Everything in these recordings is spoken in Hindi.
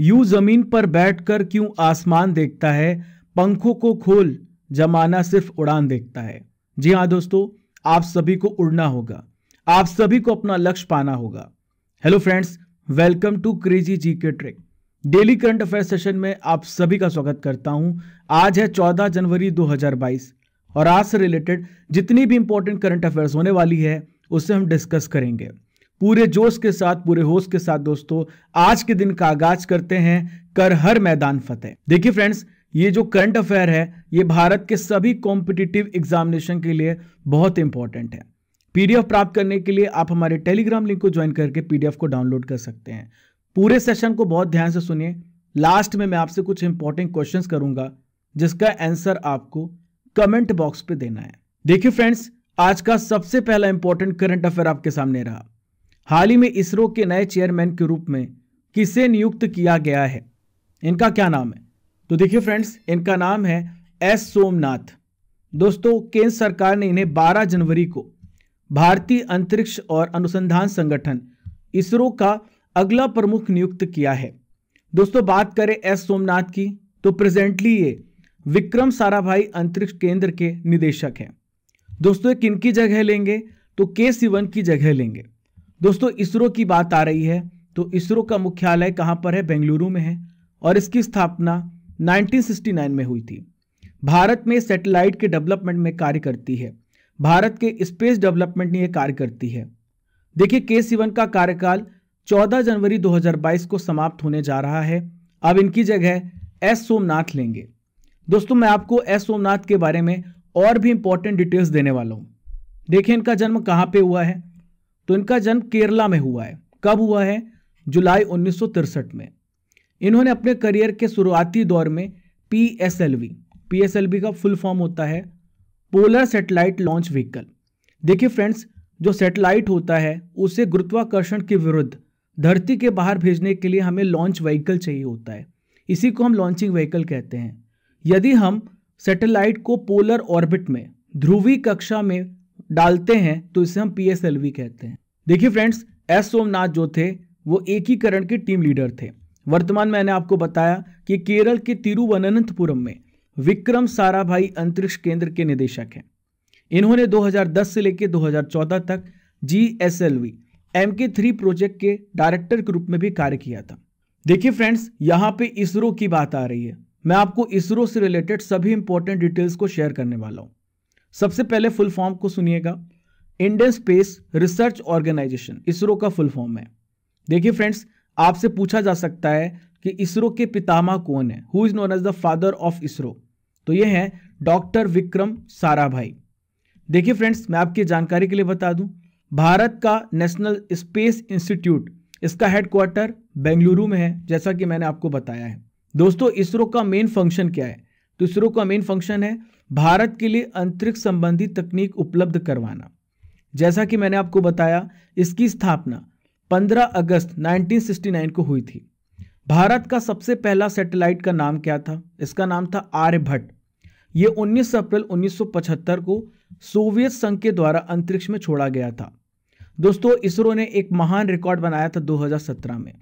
यू जमीन पर बैठकर क्यों आसमान देखता है पंखों को खोल जमाना सिर्फ उड़ान देखता है जी हाँ दोस्तों आप सभी को उड़ना होगा आप सभी को अपना लक्ष्य पाना होगा hello friends welcome to crazy G K trick daily current affair session में आप सभी का स्वागत करता हूं आज है 14 जनवरी 2022 और आज से रिलेटेड जितनी भी इंपॉर्टेंट करंट अफेयर्स होने वाली है उसे हम डिस्कस करेंगे पूरे जोश के साथ पूरे होश के साथ दोस्तों आज के दिन का आगाज करते हैं कर हर मैदान फतेह देखिए फ्रेंड्स ये जो करंट अफेयर है ये भारत के सभी कॉम्पिटिटिव एग्जामिनेशन के लिए बहुत इंपॉर्टेंट है पीडीएफ प्राप्त करने के लिए आप हमारे टेलीग्राम लिंक को ज्वाइन करके पीडीएफ को डाउनलोड कर सकते हैं पूरे सेशन को बहुत ध्यान से सुनिए लास्ट में मैं आपसे कुछ इंपॉर्टेंट क्वेश्चन करूंगा जिसका आंसर आपको कमेंट बॉक्स पे देना है देखिए फ्रेंड्स आज का सबसे पहला इंपॉर्टेंट करंट अफेयर आपके सामने रहा हाल ही में इसरो के नए चेयरमैन के रूप में किसे नियुक्त किया गया है इनका क्या नाम है तो देखिए फ्रेंड्स इनका नाम है एस सोमनाथ दोस्तों केंद्र सरकार ने इन्हें 12 जनवरी को भारतीय अंतरिक्ष और अनुसंधान संगठन इसरो का अगला प्रमुख नियुक्त किया है दोस्तों बात करें एस सोमनाथ की तो प्रेजेंटली ये विक्रम साराभाई अंतरिक्ष केंद्र के निदेशक हैं दोस्तों किन की जगह लेंगे तो के सिवन की जगह लेंगे दोस्तों इसरो की बात आ रही है तो इसरो का मुख्यालय कहाँ पर है बेंगलुरु में है और इसकी स्थापना 1969 में हुई थी भारत में सैटेलाइट के डेवलपमेंट में कार्य करती है भारत के स्पेस डेवलपमेंट में यह कार्य करती है देखिए के सिवन का कार्यकाल 14 जनवरी 2022 को समाप्त होने जा रहा है अब इनकी जगह एस सोमनाथ लेंगे दोस्तों मैं आपको एस सोमनाथ के बारे में और भी इंपॉर्टेंट डिटेल्स देने वाला हूँ देखिए इनका जन्म कहाँ पे हुआ है तो इनका जन्म केरला में हुआ है कब हुआ है जुलाई उन्नीस में इन्होंने अपने करियर के शुरुआती दौर में P S L V P S L V का फुल फॉर्म होता है पोलर सेटेलाइट लॉन्च व्हीकल देखिए फ्रेंड्स जो सेटेलाइट होता है उसे गुरुत्वाकर्षण के विरुद्ध धरती के बाहर भेजने के लिए हमें लॉन्च व्हीकल चाहिए होता है इसी को हम लॉन्चिंग व्हीकल कहते हैं यदि हम सेटेलाइट को पोलर ऑर्बिट में ध्रुवी कक्षा में डालते हैं तो इसे हम पी कहते हैं देखिए फ्रेंड्स एस सोमनाथ जो थे वो एकीकरण के टीम लीडर थे वर्तमान मैंने आपको बताया कि केरल के तिरुवनंतपुरम में विक्रम साराभाई अंतरिक्ष केंद्र के निदेशक हैं इन्होंने 2010 से लेकर 2014 तक G S L V M K three project के डायरेक्टर के रूप में भी कार्य किया था देखिए फ्रेंड्स यहाँ पे इसरो की बात आ रही है मैं आपको इसरो से रिलेटेड सभी इंपॉर्टेंट डिटेल्स को शेयर करने वाला हूँ सबसे पहले फुल फॉर्म को सुनिएगा Indian space research organisation ISRO का फुल फॉर्म है देखिए फ्रेंड्स आपसे पूछा जा सकता है कि इसरो के पितामा कौन है who is known as the father of ISRO तो ये हैं डॉक्टर विक्रम साराभाई देखिए फ्रेंड्स मैं आपकी जानकारी के लिए बता दूं भारत का नेशनल स्पेस इंस्टीट्यूट इसका हेडक्वार्टर बेंगलुरु में है जैसा कि मैंने आपको बताया है दोस्तों इसरो का मेन फंक्शन क्या है तो इसरो का मेन फंक्शन है भारत के लिए अंतरिक्ष संबंधी तकनीक उपलब्ध करवाना जैसा कि मैंने आपको बताया इसकी स्थापना 15 अगस्त 1969 को हुई थी भारत का सबसे पहला सैटेलाइट का नाम क्या था इसका नाम था आर्यभट्ट ये 19 अप्रैल 1975 को सोवियत संघ के द्वारा अंतरिक्ष में छोड़ा गया था दोस्तों इसरो ने एक महान रिकॉर्ड बनाया था 2017 में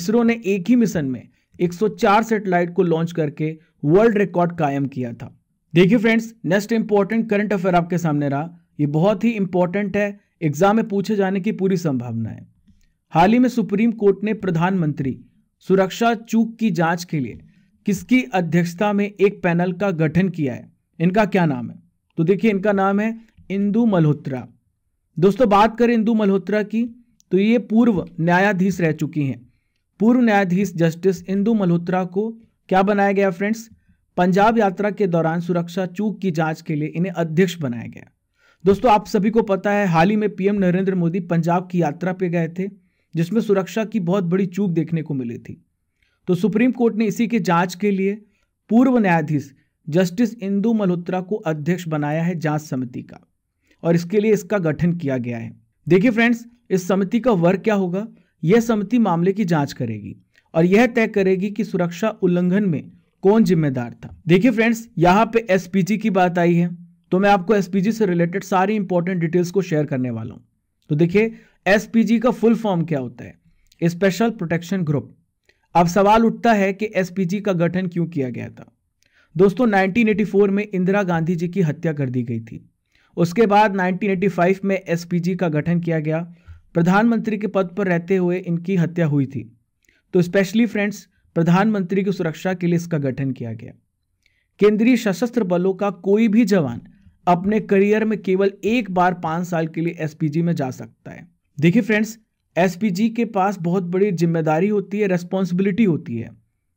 इसरो ने एक ही मिशन में 104 सैटेलाइट को लॉन्च करके वर्ल्ड रिकॉर्ड कायम किया था देखिए friends next important current affair आपके सामने रहा ये बहुत ही इंपॉर्टेंट है एग्जाम में पूछे जाने की पूरी संभावना है हाल ही में सुप्रीम कोर्ट ने प्रधानमंत्री सुरक्षा चूक की जांच के लिए किसकी अध्यक्षता में एक पैनल का गठन किया है इनका क्या नाम है तो देखिए इनका नाम है इंदू मल्होत्रा दोस्तों बात करें इंदू मल्होत्रा की तो ये पूर्व न्यायाधीश रह चुकी हैं पूर्व न्यायाधीश जस्टिस इंदू मल्होत्रा को क्या बनाया गया फ्रेंड्स पंजाब यात्रा के दौरान सुरक्षा चूक की जांच के लिए इन्हें अध्यक्ष बनाया गया दोस्तों आप सभी को पता है हाल ही में पीएम नरेंद्र मोदी पंजाब की यात्रा पे गए थे जिसमें सुरक्षा की बहुत बड़ी चूक देखने को मिली थी तो सुप्रीम कोर्ट ने इसी के जांच के लिए पूर्व न्यायाधीश जस्टिस इंदु मल्होत्रा को अध्यक्ष बनाया है जांच समिति का और इसके लिए इसका गठन किया गया है देखिए फ्रेंड्स इस समिति का वर्ग क्या होगा यह समिति मामले की जांच करेगी और यह तय करेगी कि सुरक्षा उल्लंघन में कौन जिम्मेदार था देखिए फ्रेंड्स यहाँ पे एसपीजी की बात आई है तो मैं आपको एसपीजी से रिलेटेड सारी इंपॉर्टेंट डिटेल्स को शेयर करने वाला हूं तो देखिए एसपीजी का फुल फॉर्म क्या होता है स्पेशल प्रोटेक्शन ग्रुप अब सवाल उठता है कि एसपीजी का गठन क्यों किया गया था दोस्तों 1984 में इंदिरा गांधी जी की हत्या कर दी गई थी उसके बाद 1985 में एसपीजी का गठन किया गया प्रधानमंत्री के पद पर रहते हुए इनकी हत्या हुई थी तो स्पेशली फ्रेंड्स प्रधानमंत्री की सुरक्षा के लिए इसका गठन किया गया केंद्रीय सशस्त्र बलों का कोई भी जवान अपने करियर में केवल एक बार पांच साल के लिए एसपीजी में जा सकता है देखिए फ्रेंड्स एसपीजी के पास बहुत बड़ी जिम्मेदारी होती है रेस्पॉन्सिबिलिटी होती है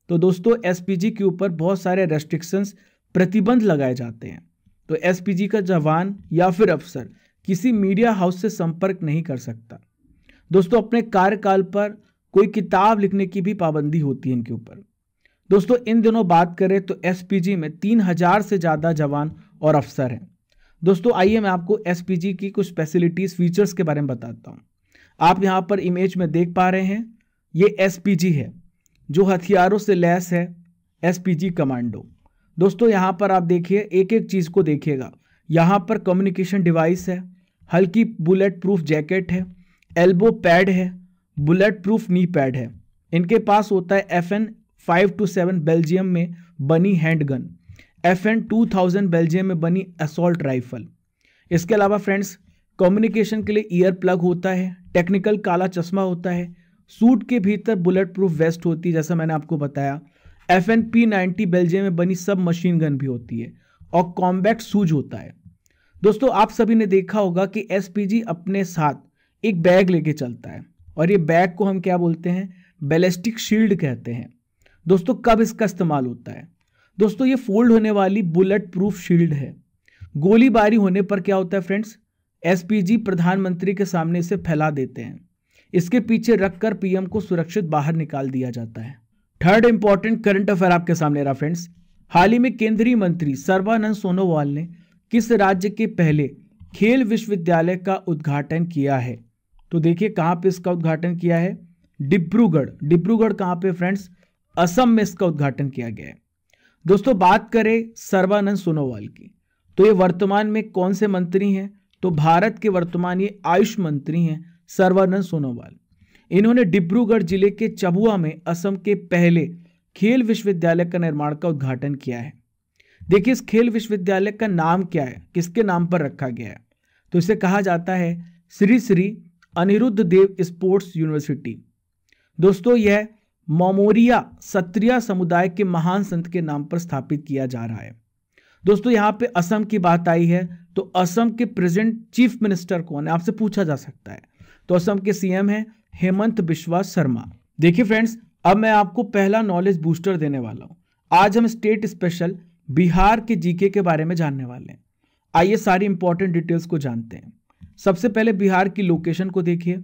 तो दोस्तों एसपीजी के ऊपर बहुत सारे रेस्ट्रिक्शंस प्रतिबंध लगाए जाते हैं तो एसपीजी का जवान या फिर अफसर किसी मीडिया हाउस से संपर्क नहीं कर सकता दोस्तों अपने कार्यकाल पर कोई किताब लिखने की भी पाबंदी होती है इनके ऊपर दोस्तों इन दिनों बात करें तो एस में तीन हजार से ज़्यादा जवान और अफसर हैं दोस्तों आइए मैं आपको एस की कुछ फैसिलिटीज़ फीचर्स के बारे में बताता हूँ आप यहाँ पर इमेज में देख पा रहे हैं ये एस है जो हथियारों से लैस है एस कमांडो दोस्तों यहाँ पर आप देखिए एक एक चीज़ को देखिएगा यहाँ पर कम्युनिकेशन डिवाइस है हल्की बुलेट प्रूफ जैकेट है एल्बो पैड है बुलेट प्रूफ नी पैड है इनके पास होता है F N five two seven Belgium में बनी hand gun F N two thousand Belgium में बनी असोल्ट राइफल इसके अलावा फ्रेंड्स कम्युनिकेशन के लिए ईयर प्लग होता है टेक्निकल काला चश्मा होता है सूट के भीतर बुलेट प्रूफ वेस्ट होती है जैसा मैंने आपको बताया F N P ninety Belgium में बनी सब मशीन गन भी होती है और कॉम्बैक्ट सूज होता है दोस्तों आप सभी ने देखा होगा कि एस अपने साथ एक बैग लेके चलता है और ये बैग को हम क्या बोलते हैं बेलेस्टिक शील्ड कहते हैं दोस्तों कब इसका इस्तेमाल होता है दोस्तों ये फोल्ड होने वाली बुलेट प्रूफ शील्ड है गोलीबारी होने पर क्या होता है फ्रेंड्स एसपीजी प्रधानमंत्री के सामने इसे फैला देते हैं इसके पीछे रखकर पीएम को सुरक्षित बाहर निकाल दिया जाता है थर्ड इंपॉर्टेंट करंट अफेयर आपके सामने रहा फ्रेंड्स हाल ही में केंद्रीय मंत्री सर्वानंद सोनोवाल ने किस राज्य के पहले खेल विश्वविद्यालय का उद्घाटन किया है तो देखिए कहाँ पे इसका उद्घाटन किया है डिब्रूगढ़ डिब्रूगढ़ कहाँ पे फ्रेंड्स असम में इसका उद्घाटन किया गया है दोस्तों बात करें सर्वानंद सोनोवाल की तो ये वर्तमान में कौन से मंत्री हैं तो भारत के वर्तमान ये आयुष मंत्री हैं सर्वानंद सोनोवाल इन्होंने डिब्रूगढ़ जिले के चबुआ में असम के पहले खेल विश्वविद्यालय का निर्माण का उद्घाटन किया है देखिए इस खेल विश्वविद्यालय का नाम क्या है किसके नाम पर रखा गया है तो इसे कहा जाता है श्री श्री अनिरुद्ध देव स्पोर्ट्स यूनिवर्सिटी दोस्तों यह मोमोरिया सत्रिया समुदाय के महान संत के नाम पर स्थापित किया जा रहा है दोस्तों यहाँ पे असम की बात आई है तो असम के प्रेजेंट चीफ मिनिस्टर कौन है आपसे पूछा जा सकता है तो असम के सीएम है हेमंत बिश्वा शर्मा देखिए फ्रेंड्स अब मैं आपको पहला नॉलेज बूस्टर देने वाला हूँ आज हम स्टेट स्पेशल बिहार के जीके के बारे में जानने वाले हैं आइए सारी इंपॉर्टेंट डिटेल्स को जानते हैं सबसे पहले बिहार की लोकेशन को देखिए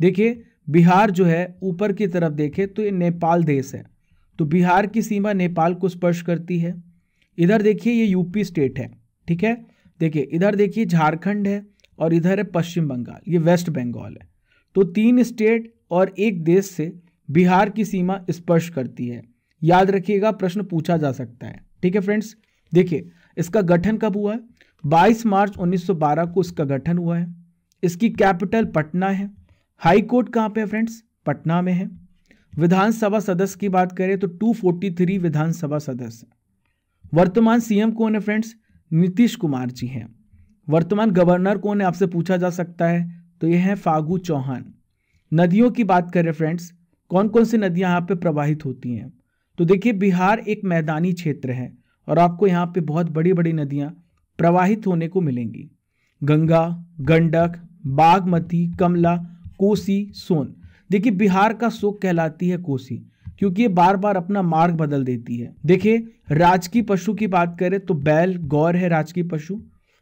देखिए बिहार जो है ऊपर की तरफ देखे तो ये नेपाल देश है तो बिहार की सीमा नेपाल को स्पर्श करती है इधर देखिए ये यूपी स्टेट है ठीक है देखिए इधर देखिए झारखंड है और इधर है पश्चिम बंगाल ये वेस्ट बंगाल है तो तीन स्टेट और एक देश से बिहार की सीमा स्पर्श करती है याद रखिएगा प्रश्न पूछा जा सकता है ठीक है फ्रेंड्स देखिए इसका गठन कब हुआ है 22 मार्च 1912 को इसका गठन हुआ है इसकी कैपिटल पटना है हाई कोर्ट कहाँ पे है फ्रेंड्स पटना में है विधानसभा सदस्य की बात करें तो 243 विधानसभा सदस्य वर्तमान सीएम कौन है फ्रेंड्स नीतीश कुमार जी हैं वर्तमान गवर्नर कौन है आपसे पूछा जा सकता है तो ये हैं फागू चौहान नदियों की बात करें फ्रेंड्स कौन कौन सी नदियां यहाँ पे प्रवाहित होती हैं तो देखिए बिहार एक मैदानी क्षेत्र है और आपको यहाँ पे बहुत बड़ी बड़ी नदियाँ प्रवाहित होने को मिलेंगी गंगा गंडक बागमती कमला कोसी सोन देखिए बिहार का शोक कहलाती है कोसी क्योंकि ये बार बार अपना मार्ग बदल देती है देखिए राजकीय पशु की बात करें तो बैल गौर है राजकीय पशु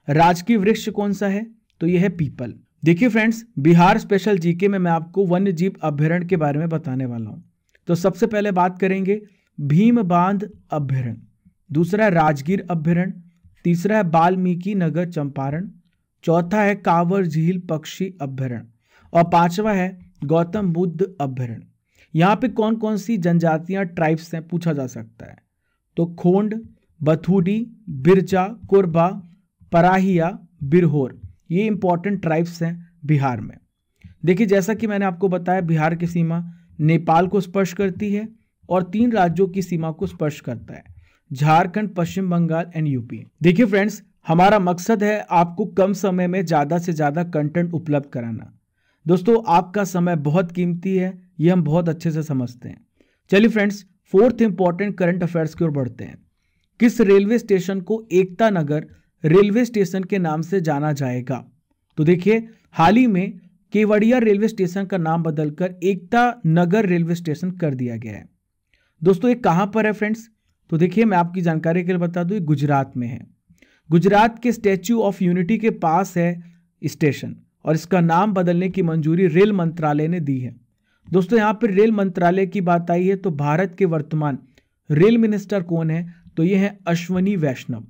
राजकीय वृक्ष कौन सा है तो यह है पीपल देखिए फ्रेंड्स बिहार स्पेशल जीके में मैं आपको वन्य जीव अभ्यारण के बारे में बताने वाला हूँ तो सबसे पहले बात करेंगे भीम बांध अभ्यारण्य दूसरा राजगीर अभ्यारण्य तीसरा है वाल्मीकि नगर चंपारण चौथा है कांवर झील पक्षी अभ्यारण और पांचवा है गौतम बुद्ध अभ्यारण यहाँ पे कौन कौन सी जनजातियाँ ट्राइब्स हैं पूछा जा सकता है तो खोंड बथूडी बिरचा कोरबा पराहिया बिरहोर ये इंपॉर्टेंट ट्राइब्स हैं बिहार में देखिए जैसा कि मैंने आपको बताया बिहार की सीमा नेपाल को स्पर्श करती है और तीन राज्यों की सीमा को स्पर्श करता है झारखंड पश्चिम बंगाल एंड यूपी देखिए फ्रेंड्स हमारा मकसद है आपको कम समय में ज़्यादा से ज़्यादा कंटेंट उपलब्ध कराना दोस्तों आपका समय बहुत कीमती है ये हम बहुत अच्छे से समझते हैं चलिए friends fourth important current affairs की ओर बढ़ते हैं किस रेलवे स्टेशन को एकता नगर रेलवे स्टेशन के नाम से जाना जाएगा तो देखिए हाल ही में केवड़िया रेलवे स्टेशन का नाम बदलकर एकता नगर रेलवे स्टेशन कर दिया गया है दोस्तों ये कहां पर है फ्रेंड्स तो देखिए मैं आपकी जानकारी के लिए बता दूँ गुजरात में है गुजरात के स्टैचू ऑफ यूनिटी के पास है स्टेशन और इसका नाम बदलने की मंजूरी रेल मंत्रालय ने दी है दोस्तों यहाँ पर रेल मंत्रालय की बात आई है तो भारत के वर्तमान रेल मिनिस्टर कौन है तो ये हैं अश्वनी वैष्णव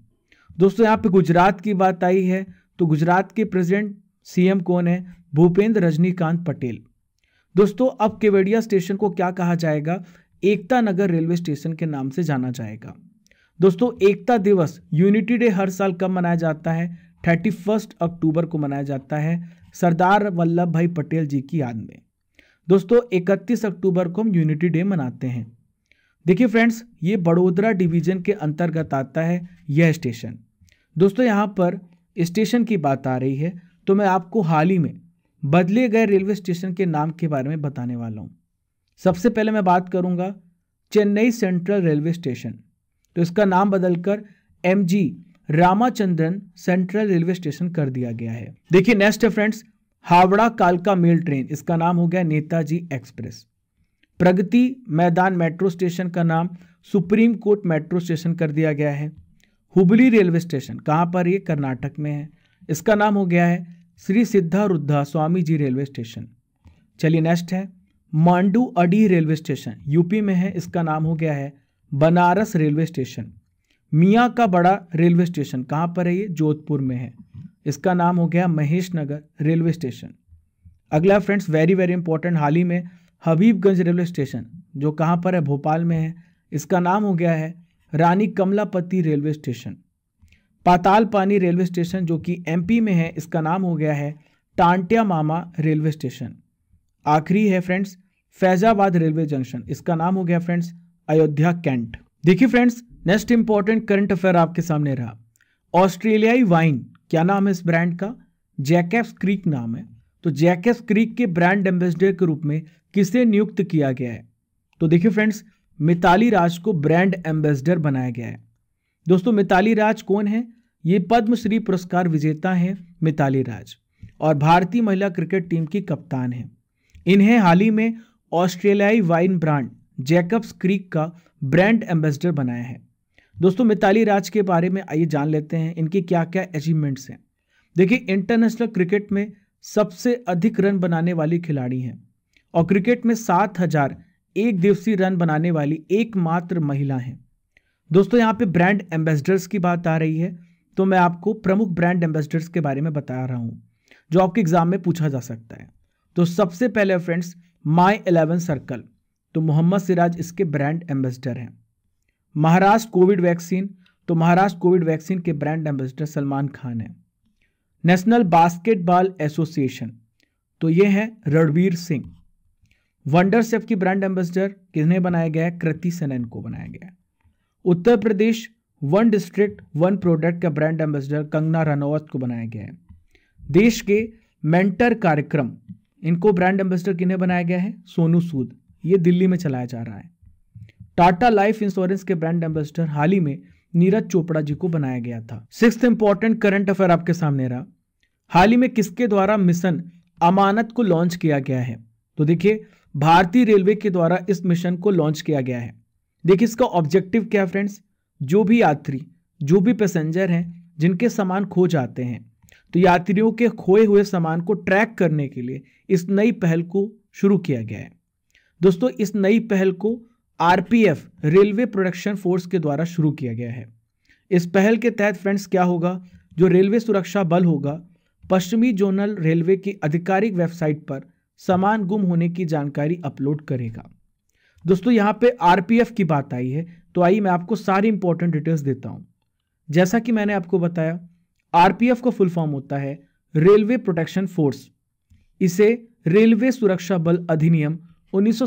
दोस्तों यहाँ पे गुजरात की बात आई है तो गुजरात के प्रेसिडेंट सीएम कौन है भूपेंद्र रजनीकांत पटेल दोस्तों अब केवड़िया स्टेशन को क्या कहा जाएगा एकता नगर रेलवे स्टेशन के नाम से जाना जाएगा दोस्तों एकता दिवस यूनिटी डे हर साल कब मनाया जाता है थर्टी फर्स्ट अक्टूबर को मनाया जाता है सरदार वल्लभ भाई पटेल जी की याद में दोस्तों इकतीस अक्टूबर को हम यूनिटी डे मनाते हैं देखिए फ्रेंड्स ये बड़ोदरा डिवीजन के अंतर्गत आता है यह स्टेशन दोस्तों यहाँ पर स्टेशन की बात आ रही है तो मैं आपको हाल ही में बदले गए रेलवे स्टेशन के नाम के बारे में बताने वाला हूँ सबसे पहले मैं बात करूंगा चेन्नई सेंट्रल रेलवे स्टेशन तो इसका नाम बदलकर M G Ramachandran central railway station कर दिया गया है देखिए नेक्स्ट है फ्रेंड्स हावड़ा कालका मेल ट्रेन इसका नाम हो गया नेताजी एक्सप्रेस प्रगति मैदान मेट्रो स्टेशन का नाम सुप्रीम कोर्ट मेट्रो स्टेशन कर दिया गया है हुबली रेलवे स्टेशन कहाँ पर ये कर्नाटक में है इसका नाम हो गया है श्री सिद्धारुद्धा स्वामी जी रेलवे स्टेशन चलिए नेक्स्ट है मांडू अडी रेलवे स्टेशन यूपी में है इसका नाम हो गया है बनारस रेलवे स्टेशन मियाँ का बड़ा रेलवे स्टेशन कहाँ पर है ये जोधपुर में है इसका नाम हो गया महेश नगर रेलवे स्टेशन अगला फ्रेंड्स वेरी वेरी इंपॉर्टेंट हाल ही में हबीबगंज रेलवे स्टेशन जो कहाँ पर है भोपाल में है इसका नाम हो गया है Rani Kamalapati railway station Patal Pani railway station जो कि एमपी में है इसका नाम हो गया है टांट्या मामा रेलवे स्टेशन आखिरी है फ्रेंड्स फैजाबाद रेलवे जंक्शन इसका नाम हो गया फ्रेंड्स अयोध्या कैंट देखिए friends next important current affair आपके सामने रहा ऑस्ट्रेलियाई वाइन क्या नाम है इस ब्रांड का जैकएफ क्रीक नाम है तो जैकएफ क्रीक के ब्रांड एम्बेसडर के रूप में किसे नियुक्त किया गया है तो देखिए फ्रेंड्स मिताली राज को ब्रांड एम्बेसडर बनाया गया है दोस्तों मिताली राज कौन है ये पद्मश्री पुरस्कार विजेता हैं मिताली राज और भारतीय महिला क्रिकेट टीम की कप्तान हैं इन्हें हाल ही में ऑस्ट्रेलियाई वाइन ब्रांड जैकब्स क्रीक का ब्रांड एम्बेसडर बनाया है दोस्तों मिताली राज के बारे में आइए जान लेते हैं इनके क्या क्या अचीवमेंट्स हैं देखिए इंटरनेशनल क्रिकेट में सबसे अधिक रन बनाने वाली खिलाड़ी हैं और क्रिकेट में सात हजार एक दिवसीय रन बनाने वाली एकमात्र महिला हैं दोस्तों यहाँ पे ब्रांड एम्बेसडर्स की बात आ रही है तो मैं आपको प्रमुख ब्रांड एम्बेसडर्स के बारे में बता रहा हूँ जो आपके एग्जाम में पूछा जा सकता है तो सबसे पहले फ्रेंड्स माई एलेवन सर्कल तो मोहम्मद सिराज इसके ब्रांड एम्बेसडर हैं महाराष्ट्र कोविड वैक्सीन तो महाराष्ट्र कोविड वैक्सीन के ब्रांड एम्बेसडर सलमान खान हैं नेशनल बास्केटबॉल एसोसिएशन तो ये हैं रणवीर सिंह वंडर सेफ की ब्रांड एम्बेसडर किसने बनाया गया है कृति सेनन को बनाया गया है Uttar Pradesh one district one product का ब्रांड एम्बेसडर कंगना रनौत को बनाया गया है देश के मेंटर कार्यक्रम इनको ब्रांड एम्बेसडर किन्हें बनाया गया है सोनू सूद ये दिल्ली में चलाया जा रहा है टाटा लाइफ इंश्योरेंस के ब्रांड एम्बेसडर हाल ही में नीरज चोपड़ा जी को बनाया गया था सिक्स इंपॉर्टेंट करंट अफेयर आपके सामने रहा हाल ही में किसके द्वारा मिशन अमानत को लॉन्च किया गया है तो देखिए भारतीय रेलवे के द्वारा इस मिशन को लॉन्च किया गया है देखिए इसका ऑब्जेक्टिव क्या है फ्रेंड्स जो भी यात्री जो भी पैसेंजर हैं जिनके सामान खो जाते हैं तो यात्रियों के खोए हुए सामान को ट्रैक करने के लिए इस नई पहल को शुरू किया गया है दोस्तों इस नई पहल को आरपीएफ रेलवे प्रोडक्शन फोर्स के द्वारा शुरू किया गया है इस पहल के तहत फ्रेंड्स क्या होगा जो रेलवे सुरक्षा बल होगा पश्चिमी जोनल रेलवे की आधिकारिक वेबसाइट पर सामान गुम होने की जानकारी अपलोड करेगा दोस्तों यहाँ पे आरपीएफ की बात आई है तो आइए मैं आपको सारी इंपॉर्टेंट डिटेल्स देता हूँ जैसा कि मैंने आपको बताया आरपीएफ का फुल फॉर्म होता है रेलवे प्रोटेक्शन फोर्स इसे रेलवे सुरक्षा बल अधिनियम उन्नीस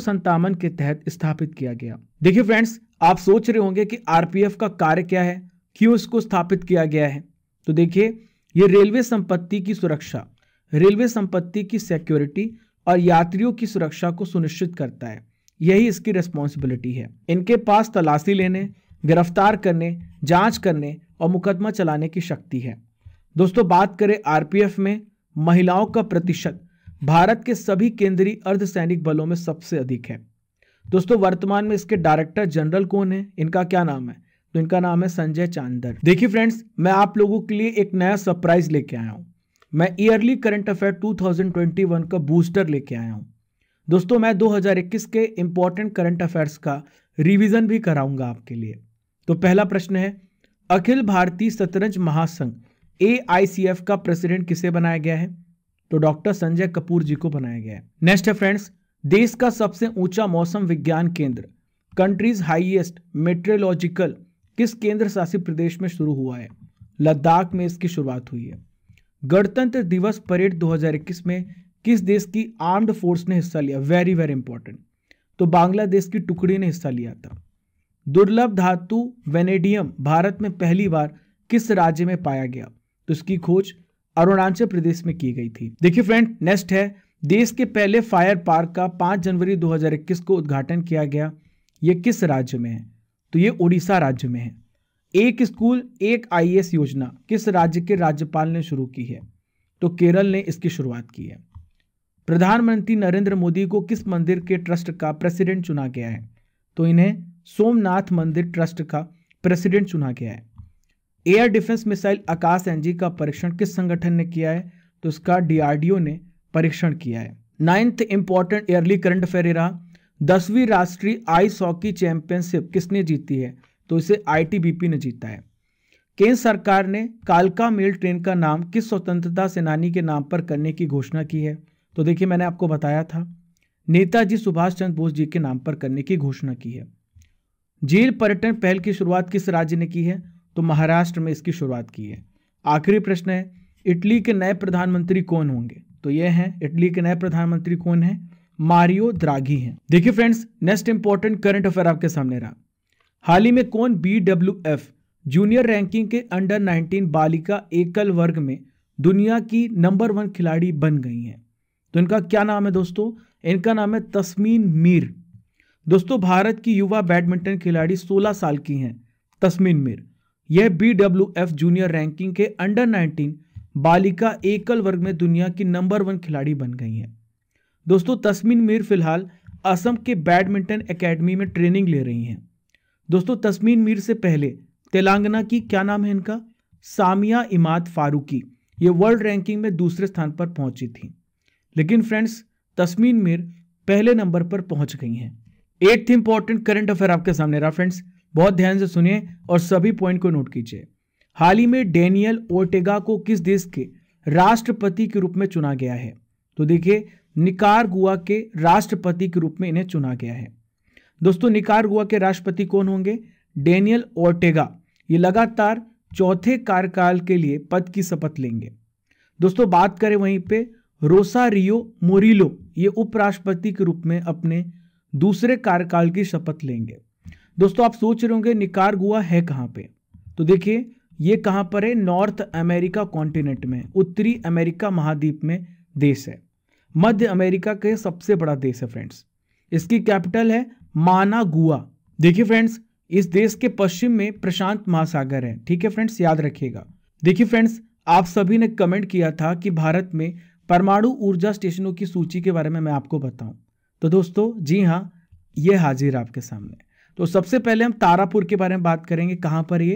के तहत स्थापित किया गया देखिए फ्रेंड्स आप सोच रहे होंगे कि आरपीएफ का कार्य क्या है क्यों इसको स्थापित किया गया है तो देखिए ये रेलवे संपत्ति की सुरक्षा रेलवे संपत्ति की सिक्योरिटी और यात्रियों की सुरक्षा को सुनिश्चित करता है यही इसकी रिस्पॉन्सिबिलिटी है इनके पास तलाशी लेने गिरफ्तार करने जांच करने और मुकदमा चलाने की शक्ति है दोस्तों बात करें आरपीएफ में महिलाओं का प्रतिशत भारत के सभी केंद्रीय अर्धसैनिक बलों में सबसे अधिक है दोस्तों वर्तमान में इसके डायरेक्टर जनरल कौन है इनका क्या नाम है तो इनका नाम है संजय चांदर देखिए फ्रेंड्स मैं आप लोगों के लिए एक नया सरप्राइज लेके आया हूँ मैं ईयरली करंट अफेयर 2021 का बूस्टर लेके आया हूँ दोस्तों मैं 2021 के इम्पोर्टेंट करंट अफेयर्स का रिविजन भी कराऊंगा आपके लिए तो पहला प्रश्न है अखिल भारतीय शतरंज महासंघ ए का प्रेसिडेंट किसे बनाया गया है तो डॉक्टर संजय कपूर जी को बनाया गया है नेक्स्ट है फ्रेंड्स देश का सबसे ऊंचा मौसम विज्ञान केंद्र कंट्रीज हाईएस्ट मेट्रोलॉजिकल किस केंद्र शासित प्रदेश में शुरू हुआ है लद्दाख में इसकी शुरुआत हुई है गणतंत्र दिवस परेड 2021 में किस देश की आर्म्ड फोर्स ने हिस्सा लिया वेरी वेरी इंपॉर्टेंट तो बांग्लादेश की टुकड़ी ने हिस्सा लिया था दुर्लभ धातु वेनेडियम भारत में पहली बार किस राज्य में पाया गया तो इसकी खोज अरुणाचल प्रदेश में की गई थी देखिए फ्रेंड नेक्स्ट है देश के पहले फायर पार्क का 5 जनवरी 2021 को उद्घाटन किया गया यह किस राज्य में है तो ये उड़ीसा राज्य में है एक स्कूल एक आई योजना किस राज्य के राज्यपाल ने शुरू की है तो केरल ने इसकी शुरुआत की है प्रधानमंत्री नरेंद्र मोदी को किस मंदिर के ट्रस्ट का प्रेसिडेंट चुना गया है तो इन्हें सोमनाथ मंदिर ट्रस्ट का प्रेसिडेंट चुना गया है air defence missile Akash NG का परीक्षण किस संगठन ने किया है तो उसका डीआरडीओ ने परीक्षण किया है ninth important early current affair रहा दसवीं राष्ट्रीय आइस हॉकी चैंपियनशिप किसने जीती है तो इसे आईटीबीपी ने जीता है केंद्र सरकार ने कालका मेल ट्रेन का नाम किस स्वतंत्रता सेनानी के नाम पर करने की घोषणा की है तो देखिए मैंने आपको बताया था नेताजी सुभाष चंद्र बोस जी के नाम पर करने की घोषणा की है झील पर्यटन पहल की शुरुआत किस राज्य ने की है तो महाराष्ट्र में इसकी शुरुआत की है आखिरी प्रश्न है इटली के नए प्रधानमंत्री कौन होंगे तो ये हैं इटली के नए प्रधानमंत्री कौन हैं मारियो द्रागी हैं देखिए friends next important current affair आपके सामने रहा हाल ही में कौन B W F junior ranking के अंडर 19 बालिका एकल वर्ग में दुनिया की नंबर वन खिलाड़ी बन गई हैं तो इनका क्या नाम है दोस्तों इनका नाम है तस्मीन मीर दोस्तों भारत की युवा बैडमिंटन खिलाड़ी 16 साल की हैं तस्मीन मीर यह B W F junior ranking के अंडर 19 बालिका एकल वर्ग में दुनिया की नंबर वन खिलाड़ी बन गई हैं दोस्तों तस्मीन मीर फिलहाल असम के बैडमिंटन एकेडमी में ट्रेनिंग ले रही हैं दोस्तों तस्मीन मीर से पहले तेलंगाना की क्या नाम है इनका सामिया इमाद फारूकी ये वर्ल्ड रैंकिंग में दूसरे स्थान पर पहुंची थी लेकिन फ्रेंड्स तस्मीन मीर पहले नंबर पर पहुंच गई हैं एट्थ इंपॉर्टेंट करंट अफेयर आपके सामने रहा फ्रेंड्स बहुत ध्यान से सुनिए और सभी पॉइंट को नोट कीजिए हाल ही में डेनियल ओर्टेगा को किस देश के राष्ट्रपति के रूप में चुना गया है तो देखिए निकारगुआ के राष्ट्रपति के रूप में इन्हें चुना गया है दोस्तों निकारगुआ के राष्ट्रपति कौन होंगे डेनियल ओर्टेगा ये लगातार चौथे कार्यकाल के लिए पद की शपथ लेंगे दोस्तों बात करें वहीं पे रोसारियो मोरिलो ये उपराष्ट्रपति के रूप में अपने दूसरे कार्यकाल की शपथ लेंगे दोस्तों आप सोच रहे होंगे निकार गुआ है कहाँ पे तो देखिए ये कहाँ पर है नॉर्थ अमेरिका कॉन्टिनेंट में उत्तरी अमेरिका महाद्वीप में देश है मध्य अमेरिका के सबसे बड़ा देश है फ्रेंड्स इसकी कैपिटल है माना गुआ देखिए फ्रेंड्स इस देश के पश्चिम में प्रशांत महासागर है ठीक है फ्रेंड्स याद रखिएगा देखिए फ्रेंड्स आप सभी ने कमेंट किया था कि भारत में परमाणु ऊर्जा स्टेशनों की सूची के बारे में मैं आपको बताऊं तो दोस्तों जी हाँ ये हाजिर आपके सामने तो सबसे पहले हम तारापुर के बारे में बात करेंगे कहाँ पर ये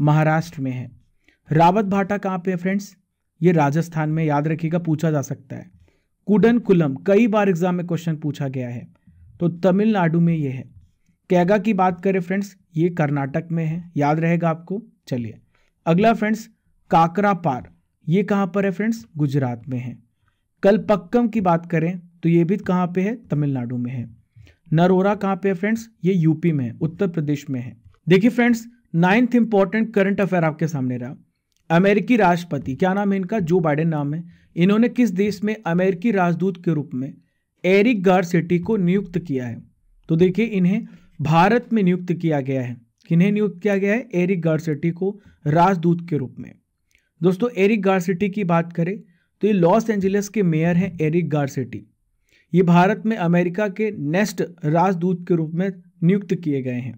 महाराष्ट्र में है रावत भाटा कहाँ पे है फ्रेंड्स ये राजस्थान में याद रखिएगा पूछा जा सकता है कुडन कुलम कई बार एग्जाम में क्वेश्चन पूछा गया है तो तमिलनाडु में ये है कैगा की बात करें फ्रेंड्स ये कर्नाटक में है याद रहेगा आपको चलिए अगला फ्रेंड्स काकरा पार ये कहाँ पर है फ्रेंड्स गुजरात में है कलपक्कम की बात करें तो ये भी कहाँ पे है तमिलनाडु में है नरोरा कहाँ पे है फ्रेंड्स ये यूपी में है उत्तर प्रदेश में है देखिए friends ninth important current affair आपके सामने रहा अमेरिकी राष्ट्रपति क्या नाम है इनका जो बाइडेन नाम है इन्होंने किस देश में अमेरिकी राजदूत के रूप में एरिक सिटी को नियुक्त किया है तो देखिए इन्हें भारत में नियुक्त किया गया है किन्हें नियुक्त किया गया है एरिक सिटी को राजदूत के रूप में दोस्तों एरिक गार सिटी की बात करें तो ये लॉस एंजलिस के मेयर हैं एरिक गार सिटी ये भारत में अमेरिका के नेस्ट राजदूत के रूप में नियुक्त किए गए हैं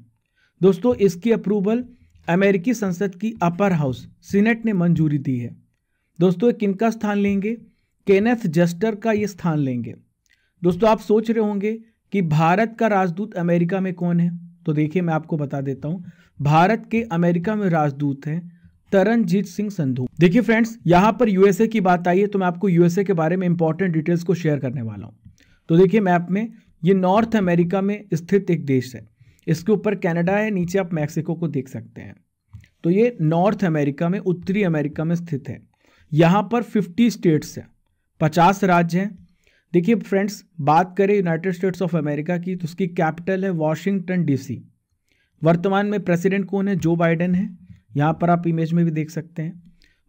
दोस्तों इसकी अप्रूवल अमेरिकी संसद की अपर हाउस सीनेट ने मंजूरी दी है दोस्तों किनका स्थान लेंगे केनेथ जस्टर का ये स्थान लेंगे दोस्तों आप सोच रहे होंगे कि भारत का राजदूत अमेरिका में कौन है तो देखिए मैं आपको बता देता हूँ भारत के अमेरिका में राजदूत हैं तरनजीत सिंह संधू देखिए फ्रेंड्स यहाँ पर यूएसए की बात आई है तो मैं आपको यूएसए के बारे में इंपॉर्टेंट डिटेल्स को शेयर करने वाला हूँ तो देखिए मैप में ये नॉर्थ अमेरिका में स्थित एक देश है इसके ऊपर कनाडा है नीचे आप मैक्सिको को देख सकते हैं तो ये नॉर्थ अमेरिका में उत्तरी अमेरिका में स्थित है यहाँ पर फिफ्टी स्टेट्स हैं पचास राज्य हैं देखिए फ्रेंड्स बात करें यूनाइटेड स्टेट्स ऑफ अमेरिका की तो उसकी कैपिटल है वॉशिंगटन डी वर्तमान में प्रेसिडेंट कौन है जो बाइडन है यहाँ पर आप इमेज में भी देख सकते हैं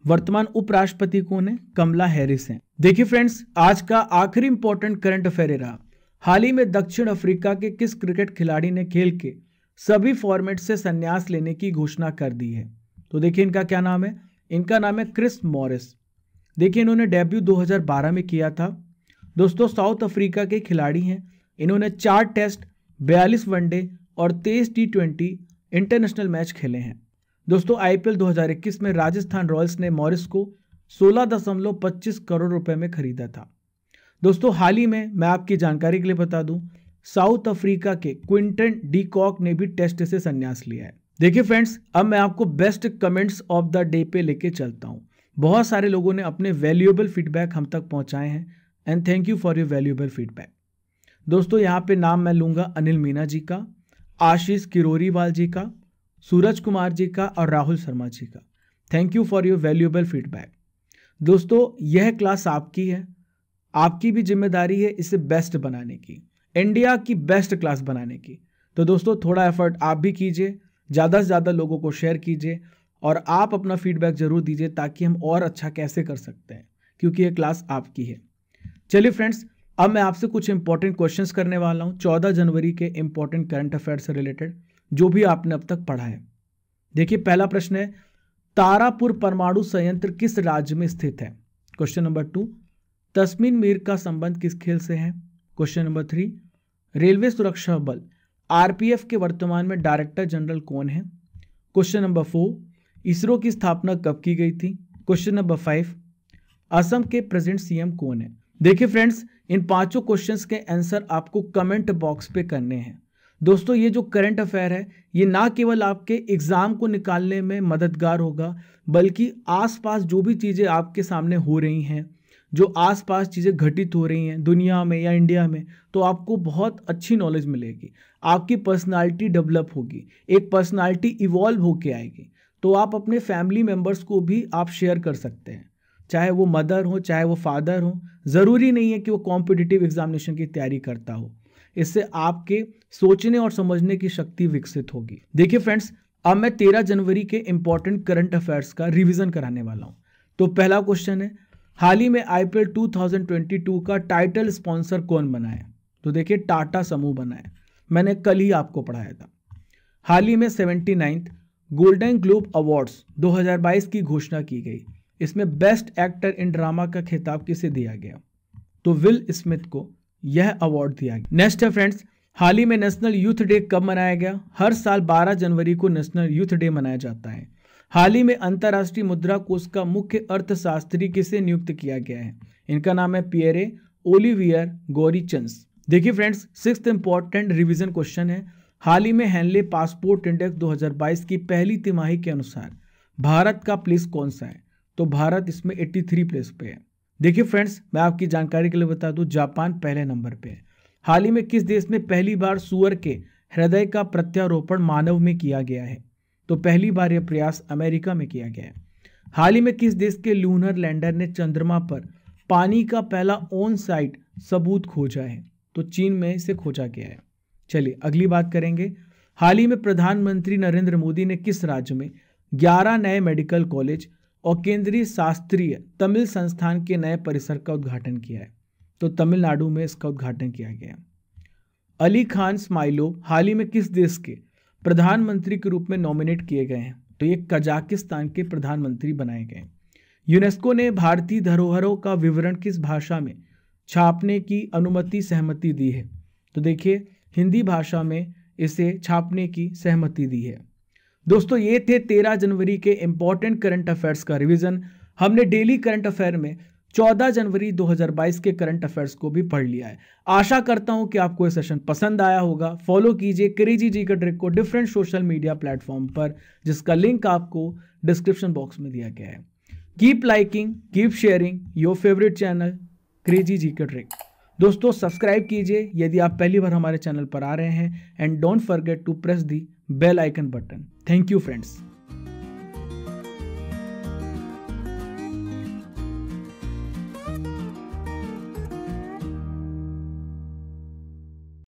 वर्तमान उपराष्ट्रपति कौन है कमला हैरिस हैं देखिए फ्रेंड्स आज का आखिरी इंपॉर्टेंट करंट अफेयर रहा हाल ही में दक्षिण अफ्रीका के किस क्रिकेट खिलाड़ी ने खेल के सभी फॉर्मेट से संन्यास लेने की घोषणा कर दी है तो देखिए इनका क्या नाम है इनका नाम है क्रिस मॉरिस देखिए इन्होंने डेब्यू 2012 में किया था दोस्तों साउथ अफ्रीका के खिलाड़ी हैं इन्होंने चार टेस्ट बयालीस वनडे और तेईस टी ट्वेंटी इंटरनेशनल मैच खेले हैं दोस्तों आईपीएल 2021 में राजस्थान रॉयल्स ने मॉरिस को पच्चीस करोड़ रुपए में खरीदा था दोस्तों हाल ही में मैं आपकी जानकारी के लिए बता दूं साउथ अफ्रीका के क्विंटन डी कॉक ने भी टेस्ट से संन्यास लिया है देखिए फ्रेंड्स अब मैं आपको best comments of the day पे लेके चलता हूँ बहुत सारे लोगों ने अपने वैल्यूएबल फीडबैक हम तक पहुँचाए हैं and thank you for your valuable feedback दोस्तों यहाँ पे नाम मैं लूँगा अनिल मीना जी का आशीष किरोरीवाल जी का सूरज कुमार जी का और राहुल शर्मा जी का thank you for your valuable feedback दोस्तों यह क्लास आपकी है आपकी भी जिम्मेदारी है इसे बेस्ट बनाने की इंडिया की बेस्ट क्लास बनाने की तो दोस्तों थोड़ा एफर्ट आप भी कीजिए ज़्यादा से ज़्यादा लोगों को शेयर कीजिए और आप अपना फीडबैक ज़रूर दीजिए ताकि हम और अच्छा कैसे कर सकते हैं क्योंकि यह क्लास आपकी है चलिए फ्रेंड्स अब मैं आपसे कुछ इंपॉर्टेंट क्वेश्चंस करने वाला हूँ चौदह जनवरी के इंपॉर्टेंट करंट अफेयर से रिलेटेड जो भी आपने अब तक पढ़ा है देखिए पहला प्रश्न है तारापुर परमाणु संयंत्र किस राज्य में स्थित है क्वेश्चन नंबर टू तस्मिन मीर का संबंध किस खेल से है क्वेश्चन नंबर थ्री रेलवे सुरक्षा बल आरपीएफ के वर्तमान में डायरेक्टर जनरल कौन है क्वेश्चन नंबर फोर इसरो की स्थापना कब की गई थी क्वेश्चन नंबर फाइव असम के प्रेजेंट सीएम कौन है देखिए फ्रेंड्स इन पांचों क्वेश्चंस के आंसर आपको कमेंट बॉक्स पे करने हैं दोस्तों ये जो करंट अफेयर है ये ना केवल आपके एग्ज़ाम को निकालने में मददगार होगा बल्कि आसपास जो भी चीज़ें आपके सामने हो रही हैं जो आसपास चीज़ें घटित हो रही हैं दुनिया में या इंडिया में तो आपको बहुत अच्छी नॉलेज मिलेगी आपकी पर्सनालिटी डेवलप होगी एक पर्सनालिटी इवॉल्व होके आएगी तो आप अपने फैमिली मेम्बर्स को भी आप शेयर कर सकते हैं चाहे वो मदर हो चाहे वो फादर हो ज़रूरी नहीं है कि वो कॉम्पिटिटिव एग्जामिनेशन की तैयारी करता हो इससे आपके सोचने और समझने की शक्ति विकसित होगी देखिए फ्रेंड्स अब मैं तेरह जनवरी के इंपॉर्टेंट करंट अफेयर्स का रिविजन कराने वाला हूं तो पहला क्वेश्चन है हाल ही में आईपीएल 2022 का टाइटल स्पॉन्सर कौन बनाया तो देखिए टाटा समूह बनाया मैंने कल ही आपको पढ़ाया था हाल ही में seventy ninth golden globe awards 2022 की घोषणा की गई इसमें बेस्ट एक्टर इन ड्रामा का खिताब किसे दिया गया तो विल स्मिथ को यह अवार्ड दिया गया नेक्स्ट है फ्रेंड्स हाल ही में नेशनल यूथ डे कब मनाया गया हर साल 12 जनवरी को नेशनल यूथ डे मनाया जाता है हाल ही में अंतर्राष्ट्रीय मुद्रा कोष का मुख्य अर्थशास्त्री किसे नियुक्त किया गया है इनका नाम है पियरे ओलिवियर गोरीचंस देखिए friends six important revision question है हाल ही में हैनले पासपोर्ट इंडेक्स 2022 की पहली तिमाही के अनुसार भारत का प्लेस कौन सा है तो भारत इसमें 83 प्लेस पे है देखिए फ्रेंड्स मैं आपकी जानकारी के लिए बता दूं जापान पहले नंबर पे है हाल ही में किस देश में पहली बार सुअर के हृदय का प्रत्यारोपण मानव में किया गया है तो पहली बार यह प्रयास अमेरिका में किया गया है हाल ही में किस देश के लूनर लैंडर ने चंद्रमा पर पानी का पहला ऑन साइट सबूत खोजा है तो चीन में इसे खोजा गया है चलिए अगली बात करेंगे हाल ही में प्रधानमंत्री नरेंद्र मोदी ने किस राज्य में 11 नए मेडिकल कॉलेज और केंद्रीय शास्त्रीय तमिल संस्थान के नए परिसर का उद्घाटन किया है तो तमिलनाडु में इसका उद्घाटन किया गया अली खान स्माइलो हाल ही में किस देश के प्रधानमंत्री के रूप में नॉमिनेट किए गए हैं तो ये कजाकिस्तान के प्रधानमंत्री बनाए गए यूनेस्को ने भारतीय धरोहरों का विवरण किस भाषा में छापने की अनुमति सहमति दी है तो देखिए हिंदी भाषा में इसे छापने की सहमति दी है दोस्तों ये थे तेरह जनवरी के इंपॉर्टेंट करंट अफेयर्स का रिविजन हमने डेली करंट अफेयर में 14 जनवरी 2022 के करंट अफेयर्स को भी पढ़ लिया है आशा करता हूं कि आपको यह सेशन पसंद आया होगा फॉलो कीजिए क्रेजी जी का ट्रिक को डिफरेंट सोशल मीडिया प्लेटफॉर्म पर जिसका लिंक आपको डिस्क्रिप्शन बॉक्स में दिया गया है keep liking keep sharing your favourite channel crazy G K trick दोस्तों सब्सक्राइब कीजिए यदि आप पहली बार हमारे चैनल पर आ रहे हैं and don't forget to press the bell icon button. Thank you friends.